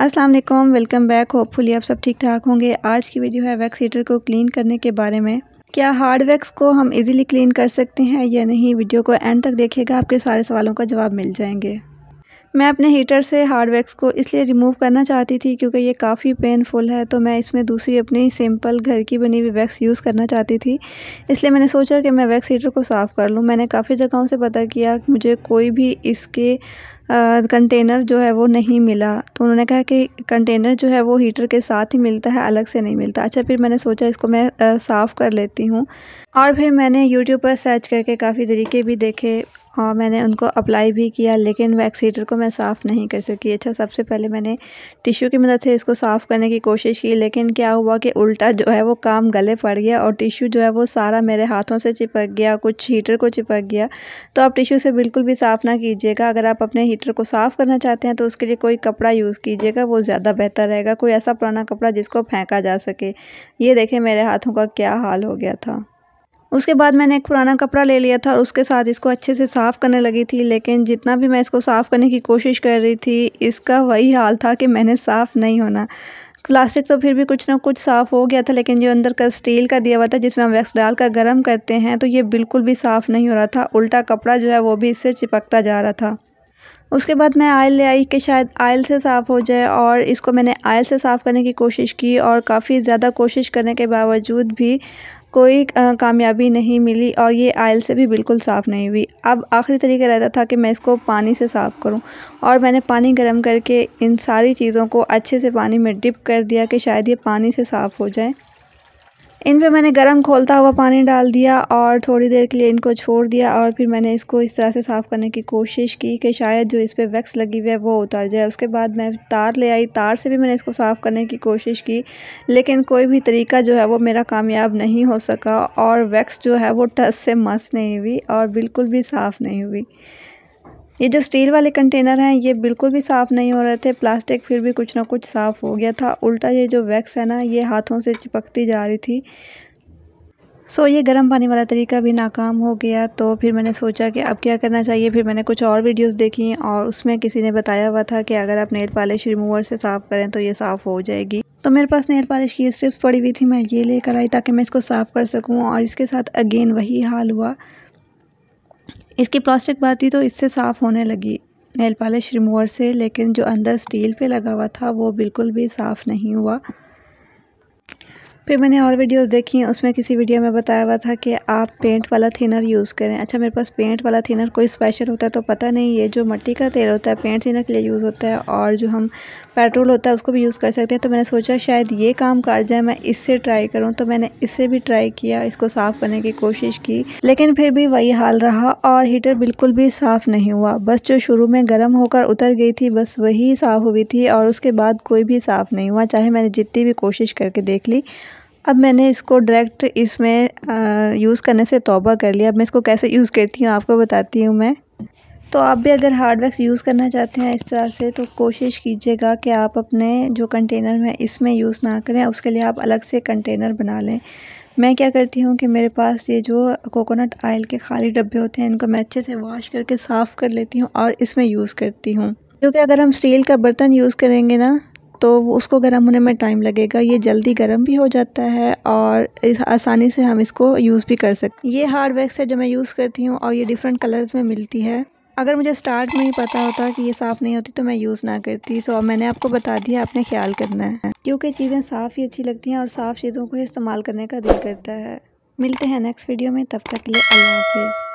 अस्सलाम वालेकुम welcome back hopefully आप सब ठीक ठाक होंगे आज की वीडियो है वैक्स हीटर को क्लीन करने के बारे में क्या हार्ड वैक्स को हम इजीली क्लीन कर सकते हैं या नहीं वीडियो को एंड तक देखिएगा आपके सारे सवालों का जवाब मिल जाएंगे मैं अपने हीटर से हार्ड वैक्स को इसलिए रिमूव करना चाहती थी क्योंकि ये काफ़ी पेनफुल है तो मैं इसमें दूसरी अपनी सिंपल घर की बनी हुई वैक्स यूज़ करना चाहती थी इसलिए मैंने सोचा कि मैं वैक्स हीटर को साफ़ कर लूँ मैंने काफ़ी जगहों से पता किया मुझे कोई भी इसके कंटेनर जो है वो नहीं मिला तो उन्होंने कहा कि कंटेनर जो है वो हीटर के साथ ही मिलता है अलग से नहीं मिलता अच्छा फिर मैंने सोचा इसको मैं साफ़ कर लेती हूँ और फिर मैंने यूट्यूब पर सर्च करके काफ़ी तरीके भी देखे और मैंने उनको अप्लाई भी किया लेकिन वैक्स हीटर को मैं साफ़ नहीं कर सकी अच्छा सबसे पहले मैंने टिश्यू की मदद से इसको साफ़ करने की कोशिश की लेकिन क्या हुआ कि उल्टा जो है वो काम गले पड़ गया और टिश्यू जो है वो सारा मेरे हाथों से चिपक गया कुछ हीटर को चिपक गया तो आप टिश्यू से बिल्कुल भी साफ़ ना कीजिएगा अगर आप अपने हीटर को साफ़ करना चाहते हैं तो उसके लिए कोई कपड़ा यूज़ कीजिएगा वो ज़्यादा बेहतर रहेगा कोई ऐसा पुराना कपड़ा जिसको फेंका जा सके ये देखें मेरे हाथों का क्या हाल हो गया था उसके बाद मैंने एक पुराना कपड़ा ले लिया था और उसके साथ इसको अच्छे से साफ़ करने लगी थी लेकिन जितना भी मैं इसको साफ़ करने की कोशिश कर रही थी इसका वही हाल था कि मैंने साफ़ नहीं होना प्लास्टिक तो फिर भी कुछ ना कुछ साफ़ हो गया था लेकिन जो अंदर का स्टील का दिया हुआ था जिसमें हम वैक्स डाल कर गर्म करते हैं तो ये बिल्कुल भी साफ़ नहीं हो रहा था उल्टा कपड़ा जो है वो भी इससे चिपकता जा रहा था उसके बाद मैं आयल ले आई कि शायद आयल से साफ़ हो जाए और इसको मैंने आयल से साफ़ करने की कोशिश की और काफ़ी ज़्यादा कोशिश करने के बावजूद भी कोई कामयाबी नहीं मिली और ये आयल से भी बिल्कुल साफ़ नहीं हुई अब आखिरी तरीका रहता था कि मैं इसको पानी से साफ़ करूं और मैंने पानी गर्म करके इन सारी चीज़ों को अच्छे से पानी में डिप कर दिया कि शायद ये पानी से साफ़ हो जाए इन पे मैंने गरम खोलता हुआ पानी डाल दिया और थोड़ी देर के लिए इनको छोड़ दिया और फिर मैंने इसको इस तरह से साफ़ करने की कोशिश की कि शायद जो इस पर वैक्स लगी हुई है वो उतर जाए उसके बाद मैं तार ले आई तार से भी मैंने इसको साफ़ करने की कोशिश की लेकिन कोई भी तरीका जो है वो मेरा कामयाब नहीं हो सका और वैक्स जो है वो टस से मस नहीं हुई और बिल्कुल भी साफ़ नहीं हुई ये जो स्टील वाले कंटेनर हैं ये बिल्कुल भी साफ़ नहीं हो रहे थे प्लास्टिक फिर भी कुछ ना कुछ साफ़ हो गया था उल्टा ये जो वैक्स है ना ये हाथों से चिपकती जा रही थी सो ये गर्म पानी वाला तरीका भी नाकाम हो गया तो फिर मैंने सोचा कि अब क्या करना चाहिए फिर मैंने कुछ और वीडियोस देखी और उसमें किसी ने बताया हुआ था कि अगर आप नेल पॉलिश रिमूवर से साफ़ करें तो ये साफ़ हो जाएगी तो मेरे पास नेल पॉलिश की स्ट्रिप्स पड़ी हुई थी मैं ये लेकर आई ताकि मैं इसको साफ़ कर सकूँ और इसके साथ अगेन वही हाल हुआ इसकी प्लास्टिक बाती तो इससे साफ़ होने लगी नेल पॉलिश रिमूवर से लेकिन जो अंदर स्टील पे लगा हुआ था वो बिल्कुल भी साफ़ नहीं हुआ फिर मैंने और वीडियोस देखी उसमें किसी वीडियो में बताया हुआ था कि आप पेंट वाला थिनर यूज़ करें अच्छा मेरे पास पेंट वाला थिनर कोई स्पेशल होता है तो पता नहीं ये जो मट्टी का तेल होता है पेंट थिनर के लिए यूज़ होता है और जो हम पेट्रोल होता है उसको भी यूज़ कर सकते हैं तो मैंने सोचा शायद ये काम कर जाए मैं इससे ट्राई करूँ तो मैंने इससे भी ट्राई किया इसको साफ़ करने की कोशिश की लेकिन फिर भी वही हाल रहा और हीटर बिल्कुल भी साफ़ नहीं हुआ बस जो शुरू में गर्म होकर उतर गई थी बस वही साफ़ हुई थी और उसके बाद कोई भी साफ़ नहीं हुआ चाहे मैंने जितनी भी कोशिश करके देख ली अब मैंने इसको डायरेक्ट इसमें यूज़ करने से तौबा कर लिया अब मैं इसको कैसे यूज़ करती हूँ आपको बताती हूँ मैं तो आप भी अगर हार्ड वैक्स यूज़ करना चाहते हैं इस तरह से तो कोशिश कीजिएगा कि आप अपने जो कंटेनर में इसमें यूज़ ना करें उसके लिए आप अलग से कंटेनर बना लें मैं क्या करती हूँ कि मेरे पास ये जो कोकोनट आयल के खाली डब्बे होते हैं इनको मैं अच्छे से वॉश करके साफ़ कर लेती हूँ और इसमें यूज़ करती हूँ क्योंकि अगर हम स्टील का बर्तन यूज़ करेंगे ना तो उसको गर्म होने में टाइम लगेगा ये जल्दी गर्म भी हो जाता है और आसानी से हम इसको यूज़ भी कर सकते ये हार्ड वैक्स है जो मैं यूज़ करती हूँ और ये डिफरेंट कलर्स में मिलती है अगर मुझे स्टार्ट में ही पता होता कि ये साफ़ नहीं होती तो मैं यूज़ ना करती सो मैंने आपको बता दिया आपने ख्याल करना है क्योंकि चीज़ें साफ़ ही अच्छी लगती हैं और साफ़ चीज़ों को इस्तेमाल करने का दिल करता है मिलते हैं नेक्स्ट वीडियो में तब तक के लिए अल्लाह हाफिज़